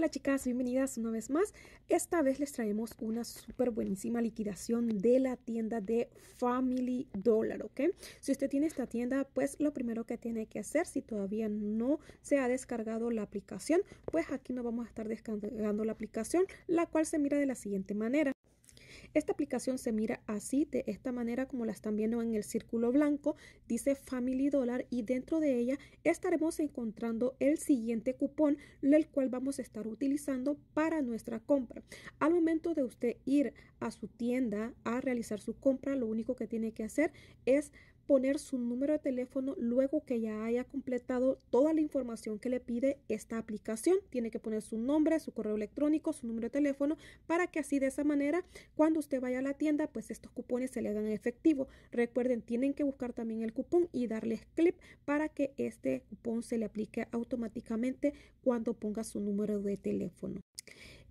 Hola chicas, bienvenidas una vez más. Esta vez les traemos una súper buenísima liquidación de la tienda de Family Dollar, ¿ok? Si usted tiene esta tienda, pues lo primero que tiene que hacer, si todavía no se ha descargado la aplicación, pues aquí nos vamos a estar descargando la aplicación, la cual se mira de la siguiente manera. Esta aplicación se mira así, de esta manera como la están viendo en el círculo blanco, dice Family Dollar y dentro de ella estaremos encontrando el siguiente cupón, el cual vamos a estar utilizando para nuestra compra. Al momento de usted ir a su tienda a realizar su compra, lo único que tiene que hacer es poner su número de teléfono luego que ya haya completado toda la información que le pide esta aplicación. Tiene que poner su nombre, su correo electrónico, su número de teléfono para que así de esa manera cuando usted vaya a la tienda pues estos cupones se le hagan efectivo. Recuerden, tienen que buscar también el cupón y darles clip para que este cupón se le aplique automáticamente cuando ponga su número de teléfono.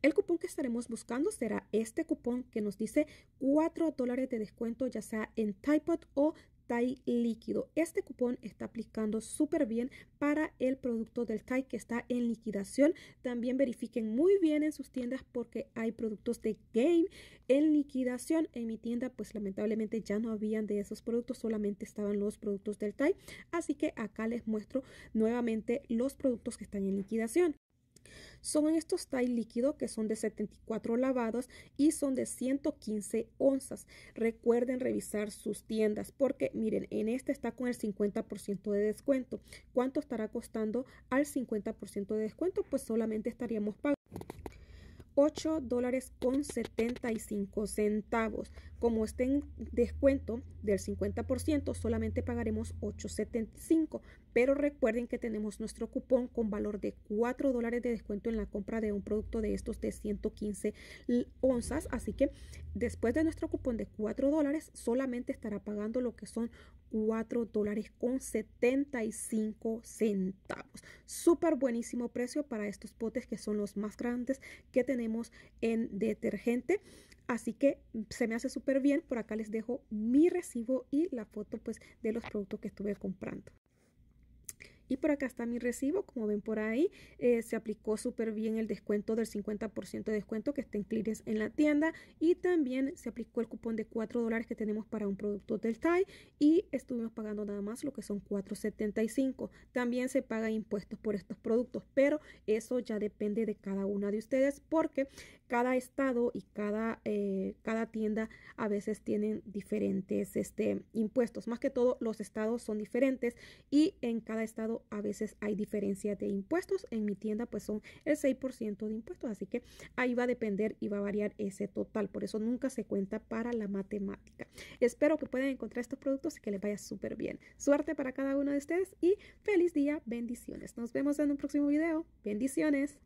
El cupón que estaremos buscando será este cupón que nos dice 4 dólares de descuento ya sea en Typot o TAI líquido. Este cupón está aplicando súper bien para el producto del TAI que está en liquidación. También verifiquen muy bien en sus tiendas porque hay productos de game en liquidación. En mi tienda pues lamentablemente ya no habían de esos productos, solamente estaban los productos del TAI. Así que acá les muestro nuevamente los productos que están en liquidación. Son estos Thai líquidos que son de 74 lavados y son de 115 onzas. Recuerden revisar sus tiendas porque miren, en este está con el 50% de descuento. ¿Cuánto estará costando al 50% de descuento? Pues solamente estaríamos pagando 8 dólares con 75 centavos. Como estén en descuento del 50%, solamente pagaremos 8.75. Pero recuerden que tenemos nuestro cupón con valor de 4 dólares de descuento en la compra de un producto de estos de 115 onzas. Así que después de nuestro cupón de 4 dólares, solamente estará pagando lo que son 4 dólares con 75 centavos. Súper buenísimo precio para estos potes que son los más grandes que tenemos en detergente. Así que se me hace súper bien. Por acá les dejo mi recibo y la foto pues de los productos que estuve comprando. Y por acá está mi recibo, como ven por ahí, eh, se aplicó súper bien el descuento del 50% de descuento que está en en la tienda y también se aplicó el cupón de 4 dólares que tenemos para un producto del TAI y estuvimos pagando nada más lo que son 4.75. También se paga impuestos por estos productos, pero eso ya depende de cada una de ustedes porque cada estado y cada, eh, cada tienda a veces tienen diferentes este, impuestos. Más que todo, los estados son diferentes y en cada estado a veces hay diferencias de impuestos. En mi tienda pues son el 6% de impuestos, así que ahí va a depender y va a variar ese total. Por eso nunca se cuenta para la matemática. Espero que puedan encontrar estos productos y que les vaya súper bien. Suerte para cada uno de ustedes y feliz día, bendiciones. Nos vemos en un próximo video. Bendiciones.